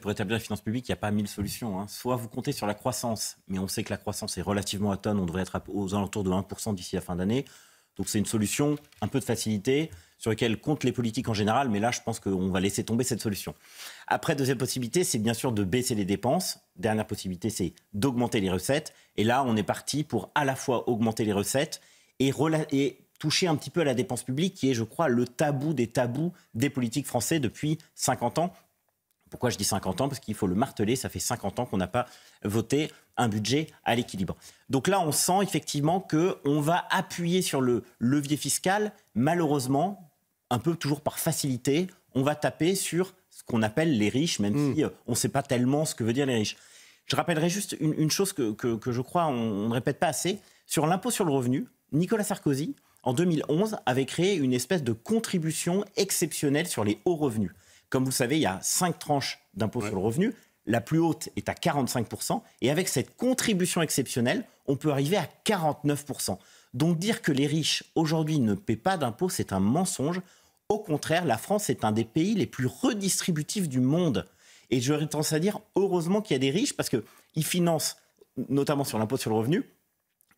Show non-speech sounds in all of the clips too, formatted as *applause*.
pour établir les finances publiques, il n'y a pas mille solutions. Hein. Soit vous comptez sur la croissance, mais on sait que la croissance est relativement atone. on devrait être aux alentours de 1% d'ici la fin d'année. Donc c'est une solution un peu de facilité sur laquelle comptent les politiques en général, mais là je pense qu'on va laisser tomber cette solution. Après, deuxième possibilité, c'est bien sûr de baisser les dépenses. Dernière possibilité, c'est d'augmenter les recettes. Et là, on est parti pour à la fois augmenter les recettes et, toucher un petit peu à la dépense publique, qui est, je crois, le tabou des tabous des politiques français depuis 50 ans. Pourquoi je dis 50 ans Parce qu'il faut le marteler, ça fait 50 ans qu'on n'a pas voté un budget à l'équilibre. Donc là, on sent effectivement qu'on va appuyer sur le levier fiscal, malheureusement, un peu toujours par facilité, on va taper sur ce qu'on appelle les riches, même hmm. si euh, on ne sait pas tellement ce que veut dire les riches. Je rappellerai juste une, chose que, je crois on, ne répète pas assez. Sur l'impôt sur le revenu, Nicolas Sarkozy, en 2011, avait créé une espèce de contribution exceptionnelle sur les hauts revenus. Comme vous savez, il y a cinq tranches d'impôt sur le revenu. La plus haute est à 45%. Et avec cette contribution exceptionnelle, on peut arriver à 49%. Donc dire que les riches aujourd'hui ne paient pas d'impôts, c'est un mensonge. Au contraire, la France est un des pays les plus redistributifs du monde. Et j'aurais tendance à dire, heureusement qu'il y a des riches, parce qu'ils financent, notamment sur l'impôt sur le revenu,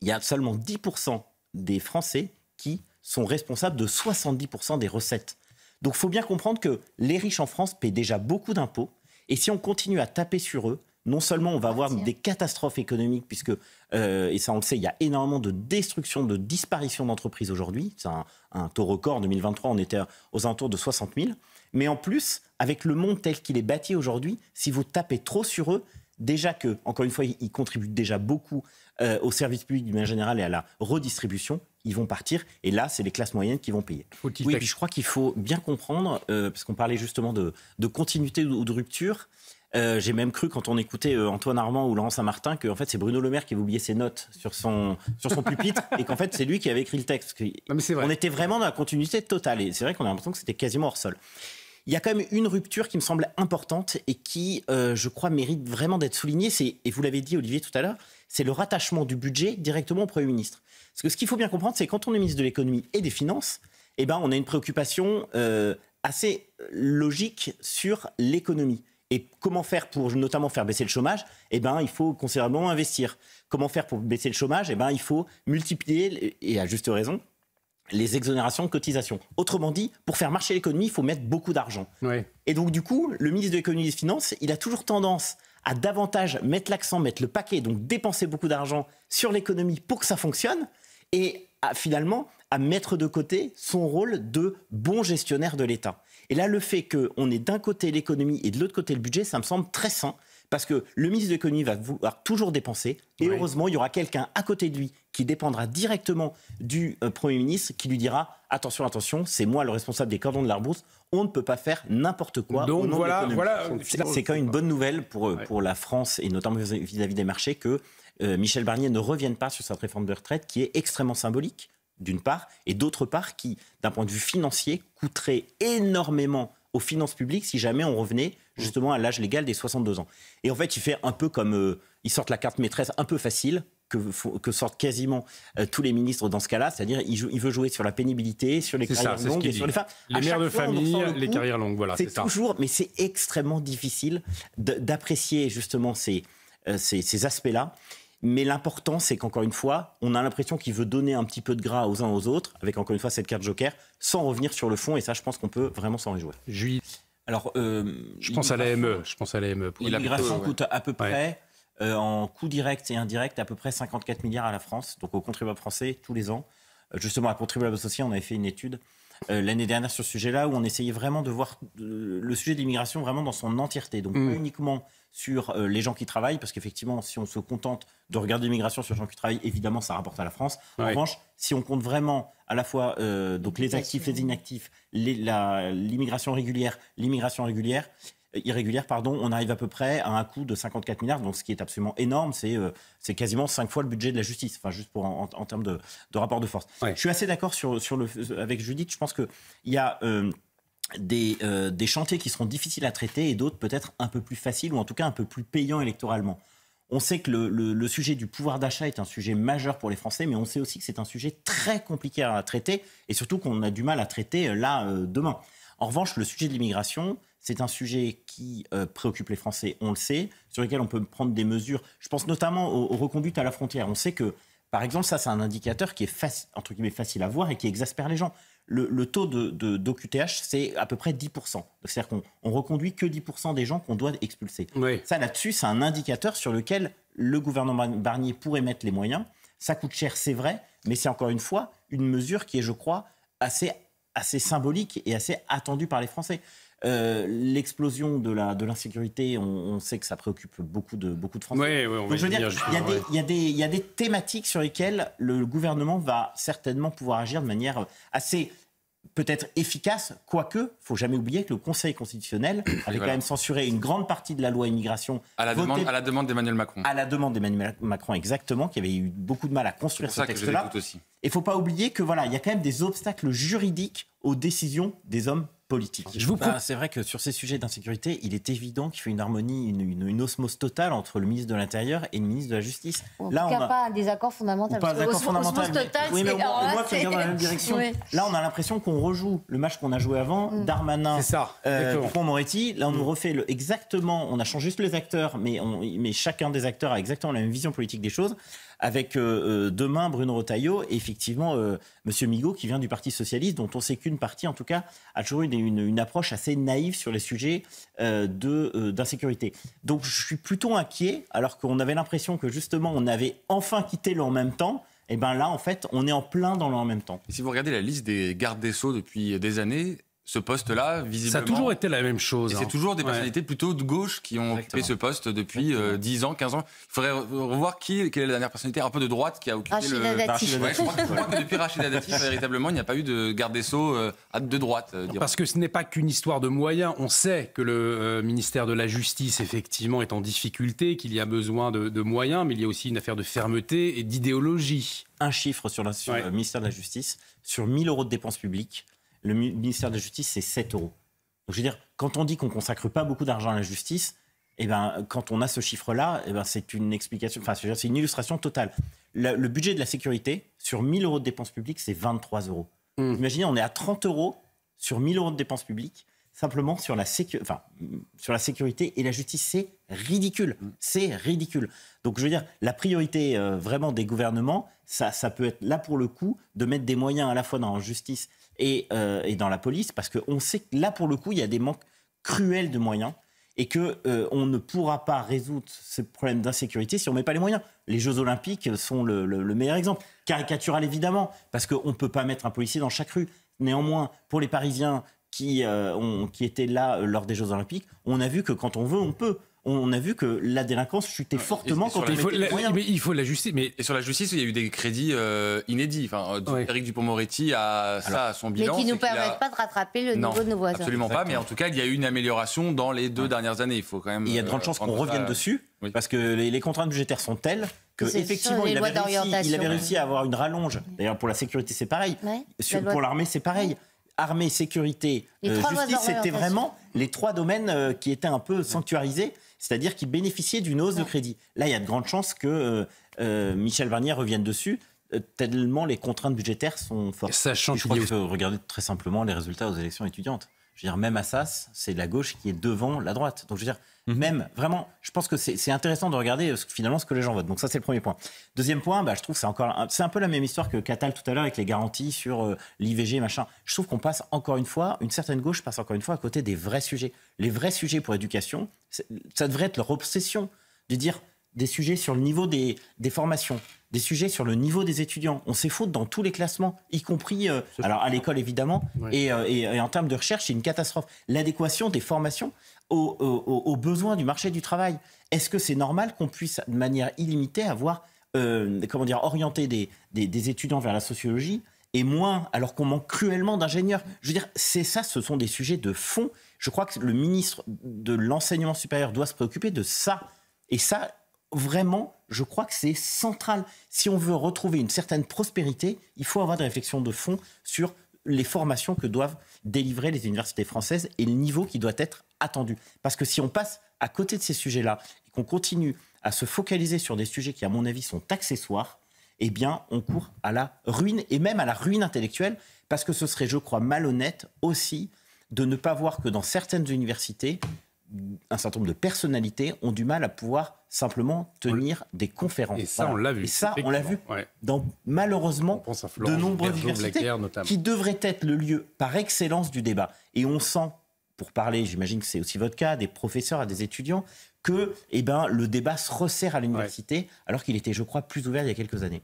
il y a seulement 10% des Français qui sont responsables de 70% des recettes. Donc il faut bien comprendre que les riches en France paient déjà beaucoup d'impôts. Et si on continue à taper sur eux, non seulement on va ah, avoir des catastrophes économiques, puisque, euh, et ça on le sait, il y a énormément de destruction, de disparition d'entreprises aujourd'hui. C'est un, taux record. En 2023, on était aux alentours de 60 000. Mais en plus, avec le monde tel qu'il est bâti aujourd'hui, si vous tapez trop sur eux, déjà que, encore une fois, ils contribuent déjà beaucoup euh, au service public d'une manière générale et à la redistribution, ils vont partir. Et là, c'est les classes moyennes qui vont payer. oui, puis je crois qu'il faut bien comprendre, euh, parce qu'on parlait justement de, continuité ou de rupture. Euh, j'ai même cru quand on écoutait Antoine Armand ou Laurent Saint-Martin que en fait c'est Bruno Le Maire qui avait oublié ses notes sur son sur son pupitre *laughs* et qu'en fait c'est lui qui avait écrit le texte. non, mais vrai. On était vraiment dans la continuité totale et c'est vrai qu'on a l'impression que c'était quasiment hors sol il y a quand même une rupture qui me semble importante et qui, euh, je crois, mérite vraiment d'être soulignée. C'est, et vous l'avez dit, Olivier, tout à l'heure, c'est le rattachement du budget directement au Premier ministre. Parce que ce qu'il faut bien comprendre, c'est quand on est ministre de l'économie et des finances, eh ben, on a une préoccupation euh, assez logique sur l'économie. Et comment faire pour notamment faire baisser le chômage Eh ben, il faut considérablement investir. Comment faire pour baisser le chômage Eh ben, il faut multiplier, et à juste raison, les exonérations de cotisations. Autrement dit, pour faire marcher l'économie, il faut mettre beaucoup d'argent. Et donc, du coup, le ministre de l'économie et des finances, il a toujours tendance à davantage mettre l'accent, mettre le paquet, donc dépenser beaucoup d'argent sur l'économie pour que ça fonctionne, et finalement à mettre de côté son rôle de bon gestionnaire de l'État. Et là, le fait qu'on est d'un côté l'économie et de l'autre côté le budget, ça me semble très sain. Parce que le ministre de l'économie va vouloir toujours dépenser. Et heureusement, il y aura quelqu'un à côté de lui qui dépendra directement du euh, Premier ministre qui lui dira attention, attention, c'est moi le responsable des cordons de l'arbourse. On ne peut pas faire n'importe quoi. Donc voilà, C'est quand même une bonne nouvelle pour, euh, pour la France et notamment vis-à-vis des marchés que euh, Michel Barnier ne revienne pas sur cette réforme de retraite qui est extrêmement symbolique d'une part, et d'autre part qui, d'un point de vue financier, coûterait énormément aux finances publiques si jamais on revenait justement à l'âge légal des 62 ans. Et en fait, il fait un peu comme... Euh, il ils sortent la carte maîtresse un peu facile, que, sortent quasiment euh, tous les ministres dans ce cas-là, c'est-à-dire il, veut jouer sur la pénibilité, sur les carrières longues sur les femmes. Les mères de famille, les carrières longues, voilà. C'est toujours, mais c'est extrêmement difficile d'apprécier justement ces euh, aspects-là. Mais l'important, c'est qu'encore une fois, on a l'impression qu'il veut donner un petit peu de gras aux uns aux autres, avec encore une fois cette carte joker, sans revenir sur le fond. Et ça, je pense qu'on peut vraiment s'en réjouir. Alors, euh, je pense à l'AME. Je pense à l'AME. L'immigration coûte à peu près. Euh, en coûts directs et indirects, à peu près 54 milliards à la France, donc aux contribuables français tous les ans. Euh, justement, à contribuables associés, on avait fait une étude euh, l'année dernière sur ce sujet-là, où on essayait vraiment de voir euh, le sujet de l'immigration vraiment dans son entièreté. Donc, mm. uniquement sur euh, les gens qui travaillent, parce qu'effectivement, si on se contente de regarder l'immigration sur les gens qui travaillent, évidemment, ça rapporte à la France. En revanche, si on compte vraiment à la fois donc les actifs, les inactifs, l'immigration régulière, l'immigration régulière, irrégulière, pardon, on arrive à peu près à un coût de 54 milliards, donc ce qui est absolument énorme, c'est euh, c'est quasiment 5 fois le budget de la justice, enfin juste pour en, termes de, de, rapport de force. Je suis assez d'accord sur, sur le, avec Judith, je pense qu'il y a... Euh, des, euh, des chantiers qui seront difficiles à traiter et d'autres peut-être un peu plus faciles ou en tout cas un peu plus payants électoralement. On sait que le, le, sujet du pouvoir d'achat est un sujet majeur pour les Français, mais on sait aussi que c'est un sujet très compliqué à traiter et surtout qu'on a du mal à traiter là demain. En revanche, le sujet de l'immigration, c'est un sujet qui euh, préoccupe les Français, on le sait, sur lequel on peut prendre des mesures. Je pense notamment aux, reconduites à la frontière. On sait que, par exemple, ça, c'est un indicateur qui est entre guillemets, facile à voir et qui exaspère les gens. Le, taux d'OQTH, de, c'est à peu près 10%. C'est-à-dire qu'on on reconduit que 10% des gens qu'on doit expulser. Ça, là-dessus, c'est un indicateur sur lequel le gouvernement Barnier pourrait mettre les moyens. Ça coûte cher, c'est vrai, mais c'est encore une fois une mesure qui est, je crois, assez, assez symbolique et assez attendue par les Français. Euh, l'explosion de l'insécurité, de on, on sait que ça préoccupe beaucoup de, beaucoup de Français. Oui, oui, on Donc, je veux dire, il y, a des thématiques sur lesquelles le gouvernement va certainement pouvoir agir de manière assez peut-être efficace, quoique, faut jamais oublier que le Conseil constitutionnel *coughs* avait quand même censuré une grande partie de la loi immigration. À la, demande, à la demande d'Emmanuel Macron. À la demande d'Emmanuel Macron, exactement, qui avait eu beaucoup de mal à construire ce texte-là. Et il faut pas oublier que voilà, il y a quand même des obstacles juridiques aux décisions des hommes politique. Je vous bah, C'est vrai que sur ces sujets d'insécurité, il est évident qu'il faut une harmonie, une, osmose totale entre le ministre de l'Intérieur et le ministre de la Justice. en Là, tout cas, a... pas un désaccord fondamental. Pas un désaccord fondamental. Totale, oui, mais dans la même direction. Là, on a l'impression qu'on rejoue le match qu'on a joué avant, mm. Darmanin, ça. Euh, Moretti. Là, on nous mm. refait le... exactement, on a changé juste les acteurs, mais, on... mais chacun des acteurs a exactement la même vision politique des choses avec euh, euh, demain Bruno Retailleau et effectivement euh, Monsieur Migaud qui vient du Parti socialiste, dont on sait qu'une partie, en tout cas, a toujours une, une, approche assez naïve sur les sujets euh, de d'insécurité. Donc je suis plutôt inquiet, alors qu'on avait l'impression que justement on avait enfin quitté le en même temps. Et eh bien là, en fait, on est en plein dans le même temps. si vous regardez la liste des gardes des sceaux depuis des années, ce poste-là, visiblement. Ça a toujours été la même chose. C'est hein. toujours des personnalités plutôt de gauche qui ont occupé ce poste depuis 10 euh, ans, 15 ans. Il faudrait revoir qui, quelle est la dernière personnalité un peu de droite qui a occupé le. poste. depuis Rachida Dati, *laughs* véritablement, il n'y a pas eu de garde des Sceaux euh, de droite. Euh, Parce que ce n'est pas qu'une histoire de moyens. On sait que le ministère de la Justice, effectivement, est en difficulté, qu'il y a besoin de, moyens, mais il y a aussi une affaire de fermeté et d'idéologie un chiffre sur le ministère de la Justice. Sur 1000 euros de dépenses publiques, le ministère de la Justice, c'est 7 euros. Donc, je veux dire, quand on dit qu'on ne consacre pas beaucoup d'argent à la justice, eh ben, quand on a ce chiffre-là, eh ben, c'est une explication, c'est une illustration totale. Le, budget de la sécurité, sur 1000 euros de dépenses publiques, c'est 23 euros. Mmh. Imaginez, on est à 30 euros sur 1000 euros de dépenses publiques, simplement sur la, sur la sécurité et la justice. C'est ridicule. Mmh. C'est ridicule. Donc, je veux dire, la priorité euh, vraiment des gouvernements, ça, ça peut être là pour le coup de mettre des moyens à la fois dans la justice euh, et, dans la police, parce qu'on sait que là, pour le coup, il y a des manques cruels de moyens et que euh, on ne pourra pas résoudre ce problème d'insécurité si on ne met pas les moyens. Les Jeux Olympiques sont le, meilleur exemple. Caricatural évidemment, parce qu'on ne peut pas mettre un policier dans chaque rue. Néanmoins, pour les Parisiens qui euh, étaient là lors des Jeux Olympiques, on a vu que quand on veut, on peut on a vu que la délinquance chutait fortement quand on mettait Mais il faut la justice. Mais... sur la justice, il y a eu des crédits euh, inédits. Enfin, Eric euh, Dupont-Moretti a ça à son bilan. Mais qui ne nous permettent pas de rattraper le niveau de nos voisins. Absolument pas, mais en tout cas, il y a eu une amélioration dans les deux dernières années. Il faut quand même. Il y a de grandes euh, chances qu'on revienne dessus, parce que les, contraintes budgétaires sont telles que effectivement, il avait, réussi, à avoir une rallonge. D'ailleurs, pour la sécurité, c'est pareil. pour l'armée, c'est pareil. Armée, sécurité, justice, c'était vraiment les trois domaines qui étaient un peu sanctuarisés c'est-à-dire qu'il bénéficiaient d'une hausse de crédit. Là, il y a de grandes chances que euh, euh, Michel Barnier revienne dessus euh, tellement les contraintes budgétaires sont fortes. Sachant je crois regarder très simplement les résultats aux élections étudiantes. Je veux dire, même à Sass, c'est la gauche qui est devant la droite. Donc, je veux dire, mhm. même vraiment, je pense que c'est intéressant de regarder euh, finalement ce que les gens votent. Donc, ça, c'est le premier point. Deuxième point, bah, je trouve c'est encore, c'est un peu la même histoire que Catal tout à l'heure avec les garanties sur euh, l'IVG, machin. Je trouve qu'on passe encore une fois, une certaine gauche passe encore une fois à côté des vrais sujets. Les vrais sujets pour l'éducation, ça devrait être leur obsession de dire des sujets sur le niveau des, des formations, des sujets sur le niveau des étudiants. On s'effondre dans tous les classements, y compris euh, alors à l'école évidemment, euh, et, en termes de recherche, c'est une catastrophe. L'adéquation des formations aux, besoins du marché du travail. Est-ce que c'est normal qu'on puisse, de manière illimitée, avoir euh, comment dire, orienter des, des étudiants vers la sociologie et moins, alors qu'on manque cruellement d'ingénieurs. Je veux dire, c'est ça, ce sont des sujets de fond. Je crois que le ministre de l'enseignement supérieur doit se préoccuper de ça. Et ça, vraiment, je crois que c'est central. Si on veut retrouver une certaine prospérité, il faut avoir des réflexions de fond sur les formations que doivent délivrer les universités françaises et le niveau qui doit être attendu. Parce que si on passe à côté de ces sujets-là et qu'on continue à se focaliser sur des sujets qui, à mon avis, sont accessoires, eh bien, on court à la ruine et même à la ruine intellectuelle, parce que ce serait, je crois, malhonnête aussi de ne pas voir que dans certaines universités, un certain nombre de personnalités ont du mal à pouvoir simplement tenir des conférences. Et ça, on l'a vu. Et ça, on l'a vu dans, malheureusement, de nombreuses universités qui devraient être le lieu par excellence du débat. Et on sent, pour parler, j'imagine que c'est aussi votre cas, des professeurs à des étudiants, que eh ben, le débat se resserre à l'université, alors qu'il était, je crois, plus ouvert il y a quelques années.